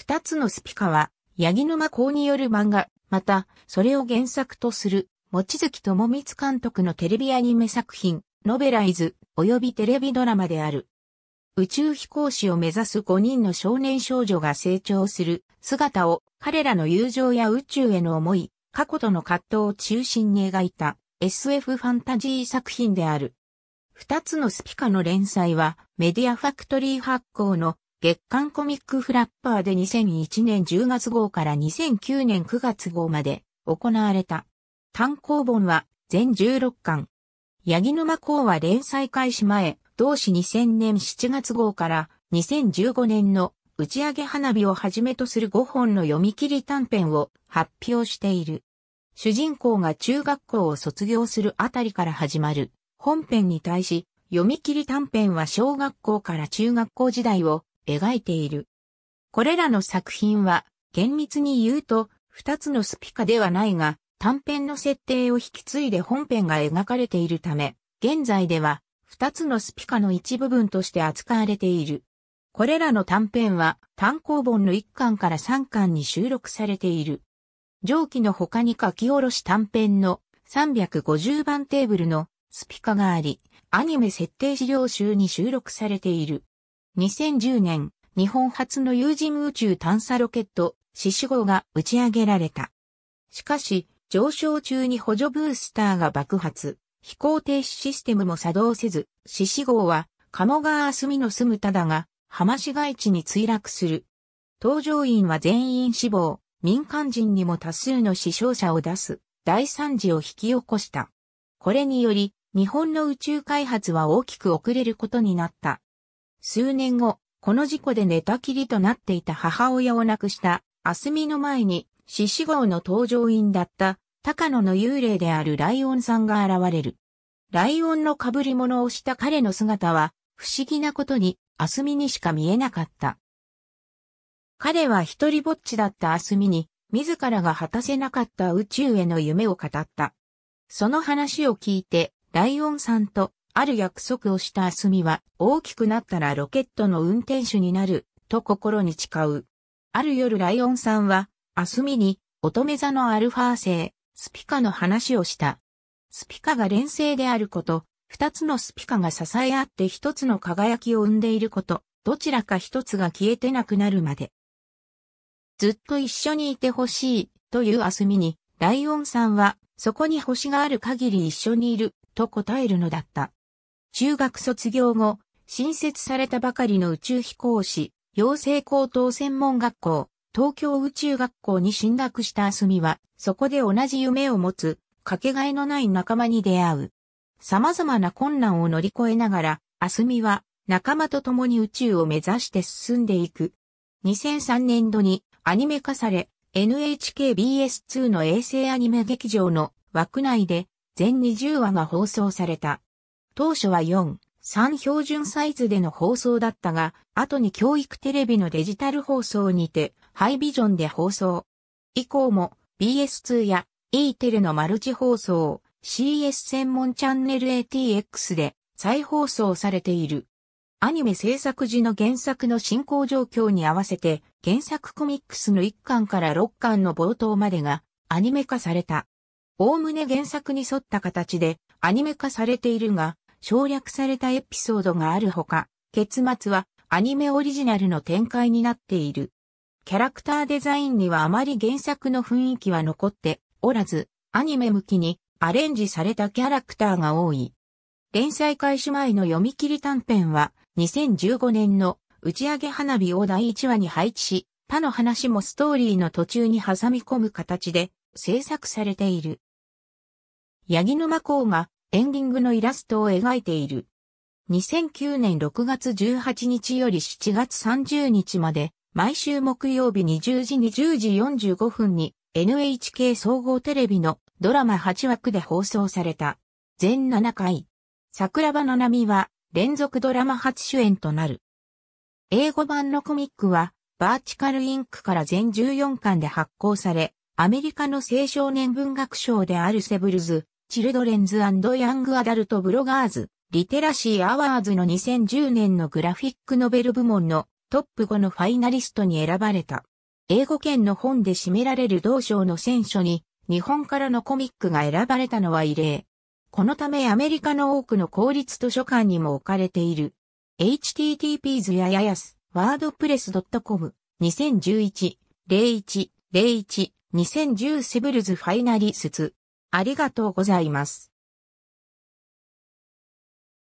二つのスピカは、ヤギ沼公による漫画、また、それを原作とする、望月智光監督のテレビアニメ作品、ノベライズ、及びテレビドラマである。宇宙飛行士を目指す5人の少年少女が成長する姿を彼らの友情や宇宙への思い、過去との葛藤を中心に描いた SF ファンタジー作品である。二つのスピカの連載はメディアファクトリー発行の月刊コミックフラッパーで2001年10月号から2009年9月号まで行われた。単行本は全16巻。八木沼公は連載開始前、同志2000年7月号から2015年の打ち上げ花火をはじめとする5本の読み切り短編を発表している。主人公が中学校を卒業するあたりから始まる本編に対し、読み切り短編は小学校から中学校時代を描いている。これらの作品は、厳密に言うと、二つのスピカではないが、短編の設定を引き継いで本編が描かれているため、現在では、二つのスピカの一部分として扱われている。これらの短編は単行本の1巻から3巻に収録されている。上記の他に書き下ろし短編の350番テーブルのスピカがあり、アニメ設定資料集に収録されている。2010年、日本初の有人宇宙探査ロケット、獅子号が打ち上げられた。しかし、上昇中に補助ブースターが爆発、飛行停止システムも作動せず、獅子号は、鴨川隅の住むただが、浜市街地に墜落する。搭乗員は全員死亡、民間人にも多数の死傷者を出す、大惨事を引き起こした。これにより、日本の宇宙開発は大きく遅れることになった。数年後、この事故で寝たきりとなっていた母親を亡くした、あすみの前に、獅子号の搭乗員だった、高野の幽霊であるライオンさんが現れる。ライオンの被り物をした彼の姿は、不思議なことに、あすみにしか見えなかった。彼は一人ぼっちだったあすみに、自らが果たせなかった宇宙への夢を語った。その話を聞いて、ライオンさんとある約束をしたアスミは、大きくなったらロケットの運転手になる、と心に誓う。ある夜ライオンさんは、アスミに、乙女座のアルファ星、スピカの話をした。スピカが連星であること、二つのスピカが支え合って一つの輝きを生んでいること、どちらか一つが消えてなくなるまで。ずっと一緒にいてほしい、というアスミに、ライオンさんは、そこに星がある限り一緒にいる、と答えるのだった。中学卒業後、新設されたばかりの宇宙飛行士、養成高等専門学校、東京宇宙学校に進学したアスミは、そこで同じ夢を持つ、かけがえのない仲間に出会う。様々な困難を乗り越えながら、アスミは仲間と共に宇宙を目指して進んでいく。2003年度にアニメ化され、NHKBS2 の衛星アニメ劇場の枠内で全20話が放送された。当初は4、3標準サイズでの放送だったが、後に教育テレビのデジタル放送にて、ハイビジョンで放送。以降も BS2 や E テレのマルチ放送、CS 専門チャンネル ATX で再放送されている。アニメ制作時の原作の進行状況に合わせて、原作コミックスの1巻から6巻の冒頭までがアニメ化された。おおむね原作に沿った形でアニメ化されているが、省略されたエピソードがあるほか、結末はアニメオリジナルの展開になっている。キャラクターデザインにはあまり原作の雰囲気は残っておらず、アニメ向きにアレンジされたキャラクターが多い。連載開始前の読み切り短編は、2015年の打ち上げ花火を第1話に配置し、他の話もストーリーの途中に挟み込む形で制作されている。ヤギ沼港がエンディングのイラストを描いている。2009年6月18日より7月30日まで、毎週木曜日20時20時45分に NHK 総合テレビのドラマ8枠で放送された。全7回。桜花の波みは連続ドラマ初主演となる。英語版のコミックはバーチカルインクから全14巻で発行され、アメリカの青少年文学賞であるセブルズ、チルドレンズヤングアダルトブロガーズ、リテラシーアワーズの2010年のグラフィックノベル部門のトップ5のファイナリストに選ばれた。英語圏の本で占められる同賞の選書に、日本からのコミックが選ばれたのは異例。このためアメリカの多くの公立図書館にも置かれている。https やややす、wordpress.com、2011、01、01、2010セブルズファイナリスツ。ありがとうございます。